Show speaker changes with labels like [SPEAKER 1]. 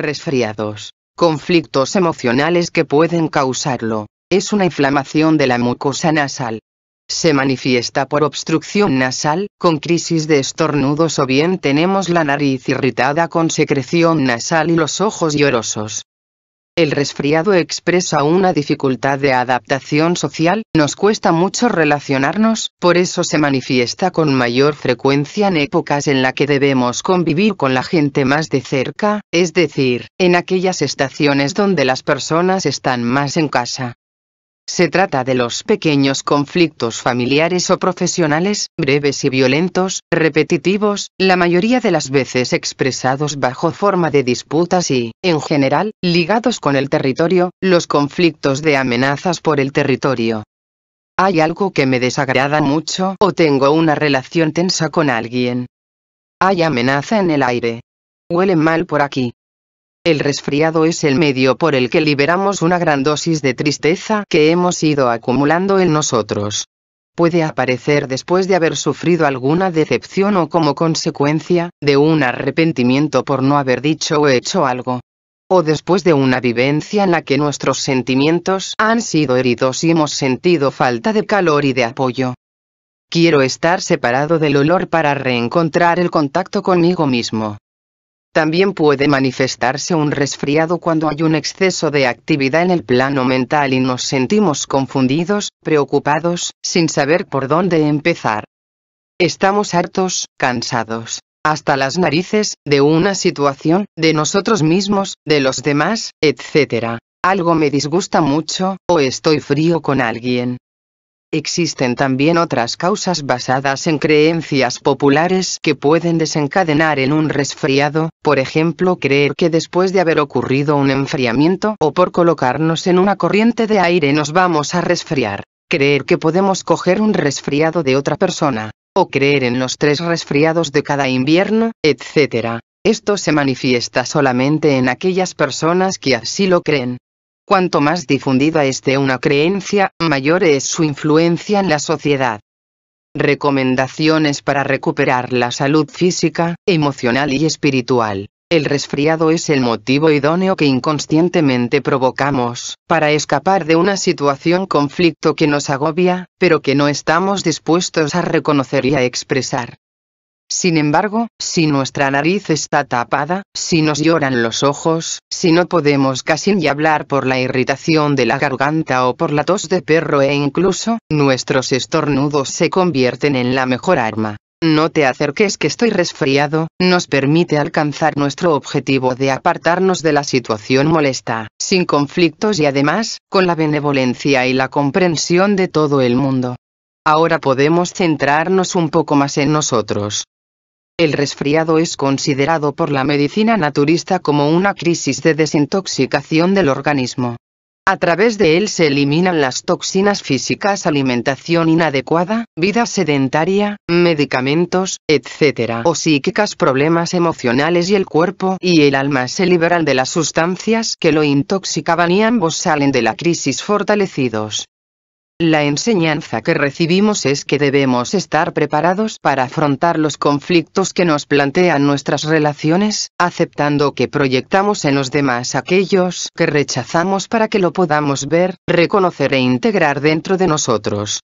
[SPEAKER 1] resfriados, conflictos emocionales que pueden causarlo, es una inflamación de la mucosa nasal. Se manifiesta por obstrucción nasal, con crisis de estornudos o bien tenemos la nariz irritada con secreción nasal y los ojos llorosos. El resfriado expresa una dificultad de adaptación social, nos cuesta mucho relacionarnos, por eso se manifiesta con mayor frecuencia en épocas en la que debemos convivir con la gente más de cerca, es decir, en aquellas estaciones donde las personas están más en casa. Se trata de los pequeños conflictos familiares o profesionales, breves y violentos, repetitivos, la mayoría de las veces expresados bajo forma de disputas y, en general, ligados con el territorio, los conflictos de amenazas por el territorio. Hay algo que me desagrada mucho o tengo una relación tensa con alguien. Hay amenaza en el aire. Huele mal por aquí. El resfriado es el medio por el que liberamos una gran dosis de tristeza que hemos ido acumulando en nosotros. Puede aparecer después de haber sufrido alguna decepción o como consecuencia de un arrepentimiento por no haber dicho o hecho algo o después de una vivencia en la que nuestros sentimientos han sido heridos y hemos sentido falta de calor y de apoyo. Quiero estar separado del olor para reencontrar el contacto conmigo mismo. También puede manifestarse un resfriado cuando hay un exceso de actividad en el plano mental y nos sentimos confundidos, preocupados, sin saber por dónde empezar. Estamos hartos, cansados, hasta las narices, de una situación, de nosotros mismos, de los demás, etc. Algo me disgusta mucho, o estoy frío con alguien, Existen también otras causas basadas en creencias populares que pueden desencadenar en un resfriado, por ejemplo creer que después de haber ocurrido un enfriamiento o por colocarnos en una corriente de aire nos vamos a resfriar, creer que podemos coger un resfriado de otra persona, o creer en los tres resfriados de cada invierno, etc. Esto se manifiesta solamente en aquellas personas que así lo creen. Cuanto más difundida esté una creencia, mayor es su influencia en la sociedad. Recomendaciones para recuperar la salud física, emocional y espiritual. El resfriado es el motivo idóneo que inconscientemente provocamos, para escapar de una situación conflicto que nos agobia, pero que no estamos dispuestos a reconocer y a expresar. Sin embargo, si nuestra nariz está tapada, si nos lloran los ojos, si no podemos casi ni hablar por la irritación de la garganta o por la tos de perro e incluso, nuestros estornudos se convierten en la mejor arma. No te acerques que estoy resfriado, nos permite alcanzar nuestro objetivo de apartarnos de la situación molesta, sin conflictos y además, con la benevolencia y la comprensión de todo el mundo. Ahora podemos centrarnos un poco más en nosotros, el resfriado es considerado por la medicina naturista como una crisis de desintoxicación del organismo. A través de él se eliminan las toxinas físicas, alimentación inadecuada, vida sedentaria, medicamentos, etc. o psíquicas, problemas emocionales y el cuerpo y el alma se liberan de las sustancias que lo intoxicaban y ambos salen de la crisis fortalecidos. La enseñanza que recibimos es que debemos estar preparados para afrontar los conflictos que nos plantean nuestras relaciones, aceptando que proyectamos en los demás aquellos que rechazamos para que lo podamos ver, reconocer e integrar dentro de nosotros.